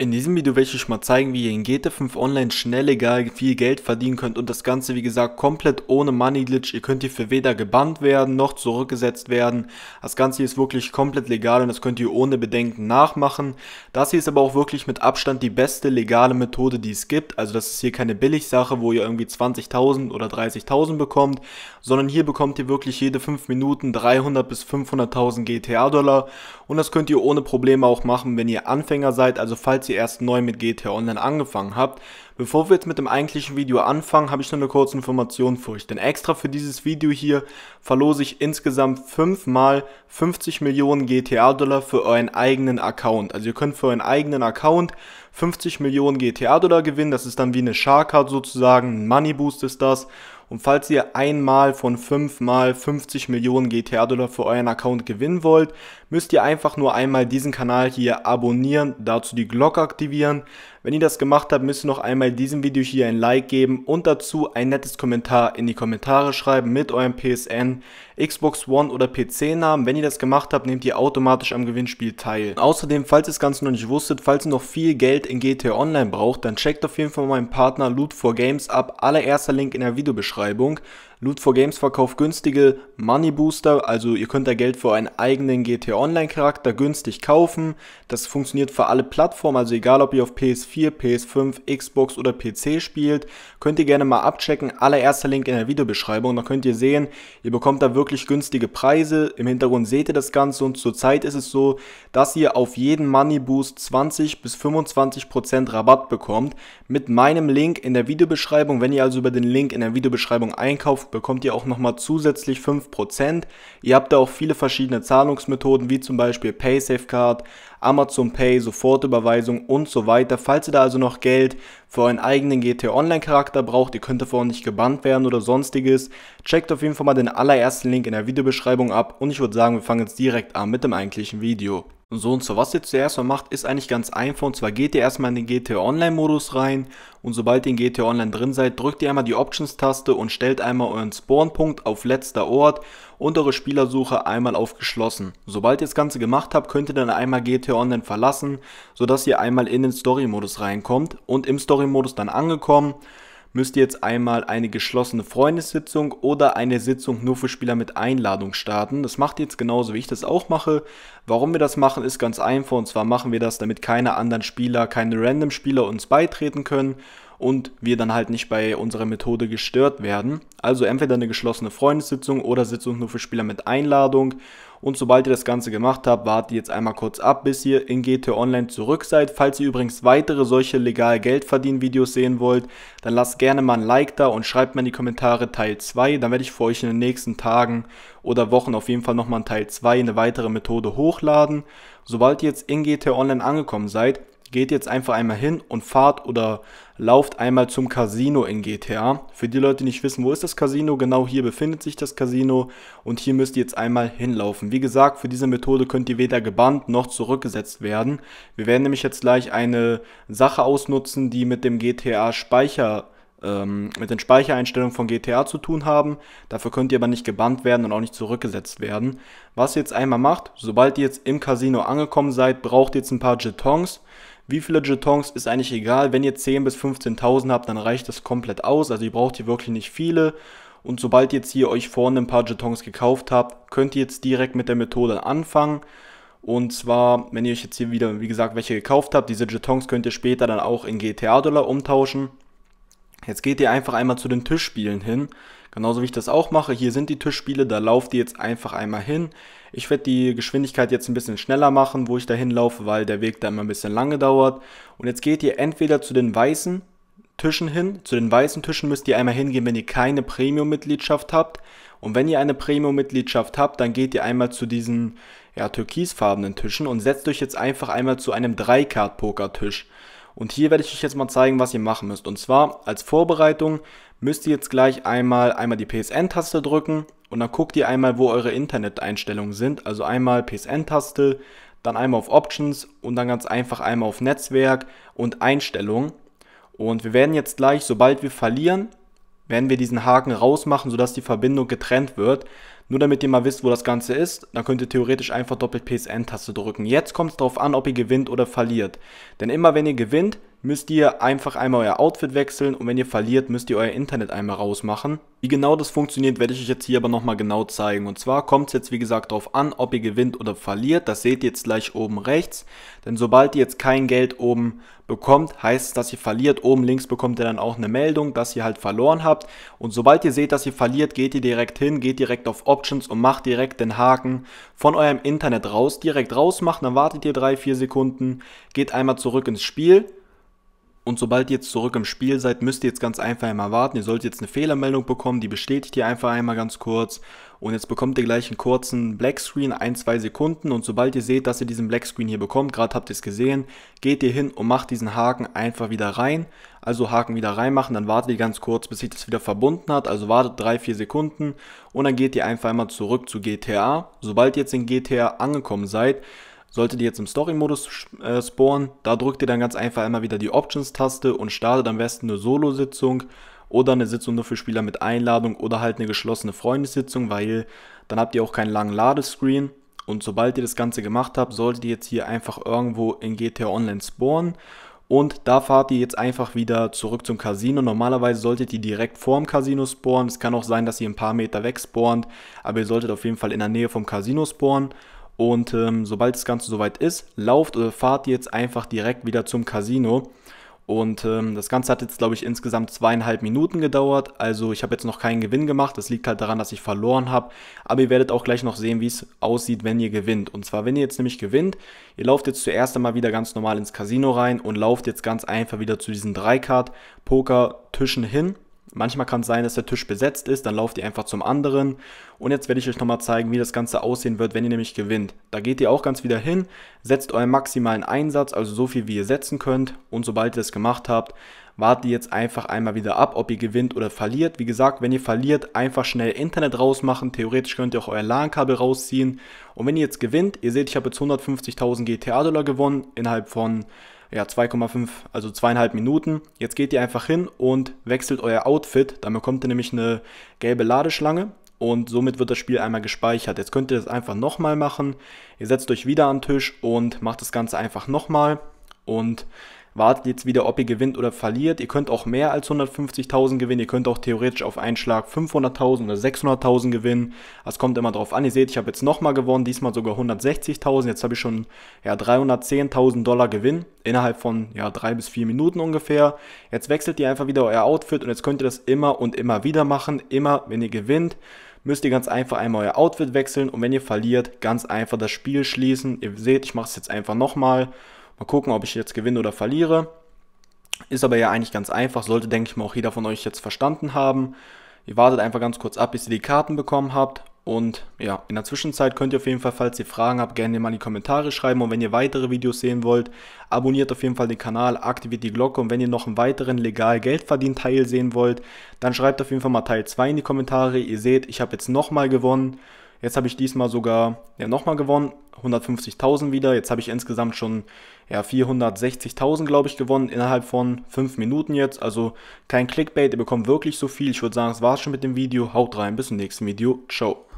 In diesem Video werde ich euch mal zeigen, wie ihr in GTA 5 Online schnell legal viel Geld verdienen könnt und das Ganze wie gesagt komplett ohne Money Glitch. Ihr könnt hierfür weder gebannt werden noch zurückgesetzt werden. Das Ganze hier ist wirklich komplett legal und das könnt ihr ohne Bedenken nachmachen. Das hier ist aber auch wirklich mit Abstand die beste legale Methode, die es gibt. Also das ist hier keine Billigsache, wo ihr irgendwie 20.000 oder 30.000 bekommt, sondern hier bekommt ihr wirklich jede 5 Minuten 300 bis 500.000 GTA Dollar und das könnt ihr ohne Probleme auch machen, wenn ihr Anfänger seid. Also falls ihr erst neu mit GTA Online angefangen habt. Bevor wir jetzt mit dem eigentlichen Video anfangen, habe ich noch eine kurze Information für euch. Denn extra für dieses Video hier verlose ich insgesamt fünfmal 50 Millionen GTA-Dollar für euren eigenen Account. Also ihr könnt für euren eigenen Account 50 Millionen GTA-Dollar gewinnen. Das ist dann wie eine Shark Card sozusagen. Ein Money Boost ist das. Und falls ihr einmal von fünfmal 50 Millionen GTA-Dollar für euren Account gewinnen wollt, müsst ihr einfach nur einmal diesen Kanal hier abonnieren, dazu die Glocke aktivieren, wenn ihr das gemacht habt, müsst ihr noch einmal diesem Video hier ein Like geben und dazu ein nettes Kommentar in die Kommentare schreiben mit eurem PSN, Xbox One oder PC-Namen. Wenn ihr das gemacht habt, nehmt ihr automatisch am Gewinnspiel teil. außerdem, falls ihr das Ganze noch nicht wusstet, falls ihr noch viel Geld in GTA Online braucht, dann checkt auf jeden Fall meinen Partner Loot4Games ab. Allererster Link in der Videobeschreibung. Loot for Games verkauft günstige Money Booster, also ihr könnt da Geld für einen eigenen GTA Online Charakter günstig kaufen. Das funktioniert für alle Plattformen, also egal ob ihr auf PS4, PS5, Xbox oder PC spielt, könnt ihr gerne mal abchecken. Allererster Link in der Videobeschreibung, da könnt ihr sehen, ihr bekommt da wirklich günstige Preise. Im Hintergrund seht ihr das Ganze und zurzeit ist es so, dass ihr auf jeden Money Boost 20 bis 25% Rabatt bekommt mit meinem Link in der Videobeschreibung. Wenn ihr also über den Link in der Videobeschreibung einkauft, bekommt ihr auch nochmal zusätzlich 5%. Ihr habt da auch viele verschiedene Zahlungsmethoden, wie zum Beispiel PaySafeCard, Amazon Pay, Sofortüberweisung und so weiter. Falls ihr da also noch Geld für euren eigenen GT Online Charakter braucht, ihr könnt davor nicht gebannt werden oder sonstiges, checkt auf jeden Fall mal den allerersten Link in der Videobeschreibung ab und ich würde sagen, wir fangen jetzt direkt an mit dem eigentlichen Video so und so, was ihr zuerst mal macht, ist eigentlich ganz einfach. Und zwar geht ihr erstmal in den GTA Online Modus rein und sobald ihr in GTA Online drin seid, drückt ihr einmal die Options-Taste und stellt einmal euren Spawnpunkt auf letzter Ort und eure Spielersuche einmal auf geschlossen. Sobald ihr das Ganze gemacht habt, könnt ihr dann einmal GTA Online verlassen, sodass ihr einmal in den Story-Modus reinkommt und im Story-Modus dann angekommen müsst ihr jetzt einmal eine geschlossene Freundessitzung oder eine Sitzung nur für Spieler mit Einladung starten. Das macht ihr jetzt genauso, wie ich das auch mache. Warum wir das machen, ist ganz einfach. Und zwar machen wir das, damit keine anderen Spieler, keine Random-Spieler uns beitreten können und wir dann halt nicht bei unserer Methode gestört werden. Also entweder eine geschlossene Freundessitzung oder Sitzung nur für Spieler mit Einladung und sobald ihr das Ganze gemacht habt, wartet jetzt einmal kurz ab, bis ihr in GTA Online zurück seid. Falls ihr übrigens weitere solche legal Geld verdienen Videos sehen wollt, dann lasst gerne mal ein Like da und schreibt mir in die Kommentare Teil 2. Dann werde ich für euch in den nächsten Tagen oder Wochen auf jeden Fall nochmal ein Teil 2, eine weitere Methode hochladen. Sobald ihr jetzt in GTA Online angekommen seid, Geht jetzt einfach einmal hin und fahrt oder lauft einmal zum Casino in GTA. Für die Leute, die nicht wissen, wo ist das Casino, genau hier befindet sich das Casino und hier müsst ihr jetzt einmal hinlaufen. Wie gesagt, für diese Methode könnt ihr weder gebannt noch zurückgesetzt werden. Wir werden nämlich jetzt gleich eine Sache ausnutzen, die mit dem GTA-Speicher ähm, mit den Speichereinstellungen von GTA zu tun haben. Dafür könnt ihr aber nicht gebannt werden und auch nicht zurückgesetzt werden. Was ihr jetzt einmal macht, sobald ihr jetzt im Casino angekommen seid, braucht ihr jetzt ein paar Jetons. Wie viele Jetons ist eigentlich egal. Wenn ihr 10 bis 15.000 habt, dann reicht das komplett aus. Also ihr braucht hier wirklich nicht viele. Und sobald jetzt hier euch vorne ein paar Jetons gekauft habt, könnt ihr jetzt direkt mit der Methode anfangen. Und zwar, wenn ihr euch jetzt hier wieder, wie gesagt, welche gekauft habt, diese Jetons könnt ihr später dann auch in GTA-Dollar umtauschen. Jetzt geht ihr einfach einmal zu den Tischspielen hin. Genauso wie ich das auch mache, hier sind die Tischspiele, da lauft ihr jetzt einfach einmal hin. Ich werde die Geschwindigkeit jetzt ein bisschen schneller machen, wo ich da hinlaufe, weil der Weg da immer ein bisschen lange dauert. Und jetzt geht ihr entweder zu den weißen Tischen hin, zu den weißen Tischen müsst ihr einmal hingehen, wenn ihr keine Premium-Mitgliedschaft habt. Und wenn ihr eine Premium-Mitgliedschaft habt, dann geht ihr einmal zu diesen ja, türkisfarbenen Tischen und setzt euch jetzt einfach einmal zu einem 3-Card-Poker-Tisch. Und hier werde ich euch jetzt mal zeigen, was ihr machen müsst. Und zwar als Vorbereitung müsst ihr jetzt gleich einmal, einmal die PSN-Taste drücken und dann guckt ihr einmal, wo eure Internet-Einstellungen sind. Also einmal PSN-Taste, dann einmal auf Options und dann ganz einfach einmal auf Netzwerk und Einstellungen. Und wir werden jetzt gleich, sobald wir verlieren, werden wir diesen Haken rausmachen, sodass die Verbindung getrennt wird. Nur damit ihr mal wisst, wo das Ganze ist, dann könnt ihr theoretisch einfach doppelt PSN-Taste drücken. Jetzt kommt es darauf an, ob ihr gewinnt oder verliert. Denn immer wenn ihr gewinnt, müsst ihr einfach einmal euer Outfit wechseln und wenn ihr verliert, müsst ihr euer Internet einmal rausmachen. Wie genau das funktioniert, werde ich euch jetzt hier aber nochmal genau zeigen. Und zwar kommt es jetzt wie gesagt darauf an, ob ihr gewinnt oder verliert. Das seht ihr jetzt gleich oben rechts. Denn sobald ihr jetzt kein Geld oben bekommt, heißt es, dass ihr verliert. Oben links bekommt ihr dann auch eine Meldung, dass ihr halt verloren habt. Und sobald ihr seht, dass ihr verliert, geht ihr direkt hin, geht direkt auf Options und macht direkt den Haken von eurem Internet raus. Direkt rausmachen, dann wartet ihr 3-4 Sekunden, geht einmal zurück ins Spiel und sobald ihr jetzt zurück im Spiel seid, müsst ihr jetzt ganz einfach einmal warten. Ihr solltet jetzt eine Fehlermeldung bekommen, die bestätigt ihr einfach einmal ganz kurz. Und jetzt bekommt ihr gleich einen kurzen Black Screen, ein, zwei Sekunden. Und sobald ihr seht, dass ihr diesen Black Screen hier bekommt, gerade habt ihr es gesehen, geht ihr hin und macht diesen Haken einfach wieder rein. Also Haken wieder reinmachen, dann wartet ihr ganz kurz, bis sich das wieder verbunden hat. Also wartet 3-4 Sekunden und dann geht ihr einfach einmal zurück zu GTA. Sobald ihr jetzt in GTA angekommen seid, Solltet ihr jetzt im Story-Modus äh, spawnen, da drückt ihr dann ganz einfach einmal wieder die Options-Taste und startet am besten eine Solo-Sitzung oder eine Sitzung nur für Spieler mit Einladung oder halt eine geschlossene Freundessitzung, weil dann habt ihr auch keinen langen Ladescreen. Und sobald ihr das Ganze gemacht habt, solltet ihr jetzt hier einfach irgendwo in GTA Online spawnen. Und da fahrt ihr jetzt einfach wieder zurück zum Casino. Normalerweise solltet ihr direkt vorm Casino spawnen. Es kann auch sein, dass ihr ein paar Meter weg spawnt, aber ihr solltet auf jeden Fall in der Nähe vom Casino spawnen. Und ähm, sobald das Ganze soweit ist, lauft oder fahrt jetzt einfach direkt wieder zum Casino. Und ähm, das Ganze hat jetzt, glaube ich, insgesamt zweieinhalb Minuten gedauert. Also ich habe jetzt noch keinen Gewinn gemacht. Das liegt halt daran, dass ich verloren habe. Aber ihr werdet auch gleich noch sehen, wie es aussieht, wenn ihr gewinnt. Und zwar, wenn ihr jetzt nämlich gewinnt, ihr lauft jetzt zuerst einmal wieder ganz normal ins Casino rein und lauft jetzt ganz einfach wieder zu diesen 3-Card-Poker-Tischen hin. Manchmal kann es sein, dass der Tisch besetzt ist, dann lauft ihr einfach zum anderen. Und jetzt werde ich euch nochmal zeigen, wie das Ganze aussehen wird, wenn ihr nämlich gewinnt. Da geht ihr auch ganz wieder hin, setzt euren maximalen Einsatz, also so viel wie ihr setzen könnt. Und sobald ihr das gemacht habt, wartet ihr jetzt einfach einmal wieder ab, ob ihr gewinnt oder verliert. Wie gesagt, wenn ihr verliert, einfach schnell Internet rausmachen. Theoretisch könnt ihr auch euer LAN-Kabel rausziehen. Und wenn ihr jetzt gewinnt, ihr seht, ich habe jetzt 150.000 GTA-Dollar gewonnen innerhalb von ja 2,5, also zweieinhalb Minuten. Jetzt geht ihr einfach hin und wechselt euer Outfit. Dann bekommt ihr nämlich eine gelbe Ladeschlange und somit wird das Spiel einmal gespeichert. Jetzt könnt ihr das einfach nochmal machen. Ihr setzt euch wieder an den Tisch und macht das Ganze einfach nochmal und wartet jetzt wieder, ob ihr gewinnt oder verliert. Ihr könnt auch mehr als 150.000 gewinnen, ihr könnt auch theoretisch auf einen Schlag 500.000 oder 600.000 gewinnen. Das kommt immer drauf an. Ihr seht, ich habe jetzt nochmal gewonnen, diesmal sogar 160.000. Jetzt habe ich schon ja, 310.000 Dollar Gewinn innerhalb von ja, drei bis vier Minuten ungefähr. Jetzt wechselt ihr einfach wieder euer Outfit und jetzt könnt ihr das immer und immer wieder machen. Immer, wenn ihr gewinnt müsst ihr ganz einfach einmal euer Outfit wechseln und wenn ihr verliert, ganz einfach das Spiel schließen. Ihr seht, ich mache es jetzt einfach nochmal Mal gucken, ob ich jetzt gewinne oder verliere. Ist aber ja eigentlich ganz einfach, sollte, denke ich mal, auch jeder von euch jetzt verstanden haben. Ihr wartet einfach ganz kurz ab, bis ihr die Karten bekommen habt. Und ja, in der Zwischenzeit könnt ihr auf jeden Fall, falls ihr Fragen habt, gerne mal in die Kommentare schreiben. Und wenn ihr weitere Videos sehen wollt, abonniert auf jeden Fall den Kanal, aktiviert die Glocke. Und wenn ihr noch einen weiteren legal Geldverdien Teil sehen wollt, dann schreibt auf jeden Fall mal Teil 2 in die Kommentare. Ihr seht, ich habe jetzt nochmal gewonnen. Jetzt habe ich diesmal sogar ja, nochmal gewonnen, 150.000 wieder. Jetzt habe ich insgesamt schon ja, 460.000, glaube ich, gewonnen innerhalb von 5 Minuten jetzt. Also kein Clickbait, ihr bekommt wirklich so viel. Ich würde sagen, es war's schon mit dem Video. Haut rein, bis zum nächsten Video. Ciao.